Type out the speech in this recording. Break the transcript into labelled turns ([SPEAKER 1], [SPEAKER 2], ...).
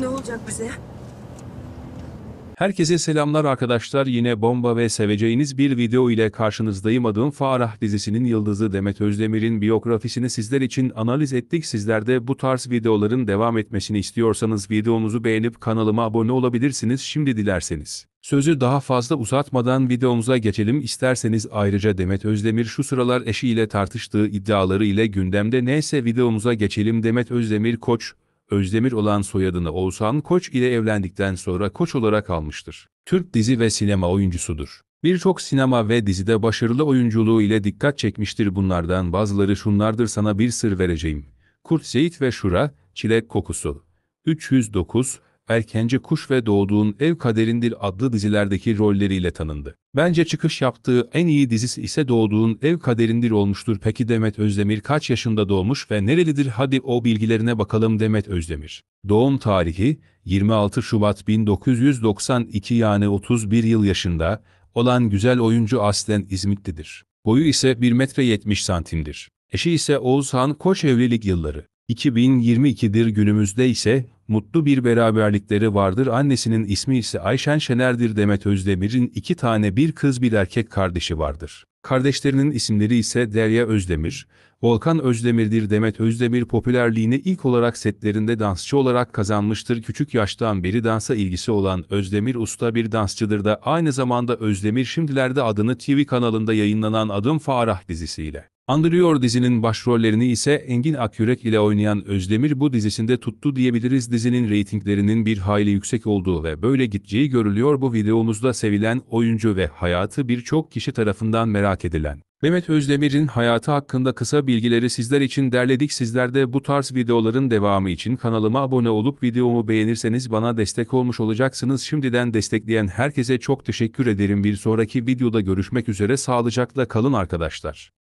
[SPEAKER 1] Ne olacak bize? Herkese selamlar arkadaşlar yine bomba ve seveceğiniz bir video ile karşınızdayım adım Farah dizisinin yıldızı Demet Özdemir'in biyografisini sizler için analiz ettik sizler de bu tarz videoların devam etmesini istiyorsanız videomuzu beğenip kanalıma abone olabilirsiniz şimdi dilerseniz. Sözü daha fazla uzatmadan videomuza geçelim isterseniz ayrıca Demet Özdemir şu sıralar eşiyle tartıştığı iddiaları ile gündemde neyse videomuza geçelim Demet Özdemir koç, Özdemir olan soyadını Oğuzhan Koç ile evlendikten sonra Koç olarak almıştır. Türk dizi ve sinema oyuncusudur. Birçok sinema ve dizide başarılı oyunculuğu ile dikkat çekmiştir bunlardan bazıları şunlardır sana bir sır vereceğim. Kurt Seyit ve Şura, Çilek Kokusu. 309, Erkenci Kuş ve Doğduğun Ev Kaderindir adlı dizilerdeki rolleriyle tanındı. Bence çıkış yaptığı en iyi dizisi ise Doğduğun Ev Kaderindir olmuştur. Peki Demet Özdemir kaç yaşında doğmuş ve nerelidir? Hadi o bilgilerine bakalım Demet Özdemir. Doğum tarihi 26 Şubat 1992 yani 31 yıl yaşında olan güzel oyuncu aslen İzmitlidir. Boyu ise 1 metre 70 santimdir. Eşi ise Oğuzhan Koç evlilik yılları. 2022'dir günümüzde ise mutlu bir beraberlikleri vardır. Annesinin ismi ise Ayşen Şener'dir. Demet Özdemir'in iki tane bir kız bir erkek kardeşi vardır. Kardeşlerinin isimleri ise Derya Özdemir, Volkan Özdemir'dir. Demet Özdemir popülerliğini ilk olarak setlerinde dansçı olarak kazanmıştır. Küçük yaştan beri dansa ilgisi olan Özdemir usta bir dansçıdır da aynı zamanda Özdemir şimdilerde adını TV kanalında yayınlanan Adım Farah dizisiyle Andırıyor dizinin başrollerini ise Engin Akyürek ile oynayan Özdemir bu dizisinde tuttu diyebiliriz. Dizinin reytinglerinin bir hayli yüksek olduğu ve böyle gideceği görülüyor. Bu videomuzda sevilen oyuncu ve hayatı birçok kişi tarafından merak edilen. Mehmet Özdemir'in hayatı hakkında kısa bilgileri sizler için derledik. Sizler de bu tarz videoların devamı için kanalıma abone olup videomu beğenirseniz bana destek olmuş olacaksınız. Şimdiden destekleyen herkese çok teşekkür ederim. Bir sonraki videoda görüşmek üzere sağlıcakla kalın arkadaşlar.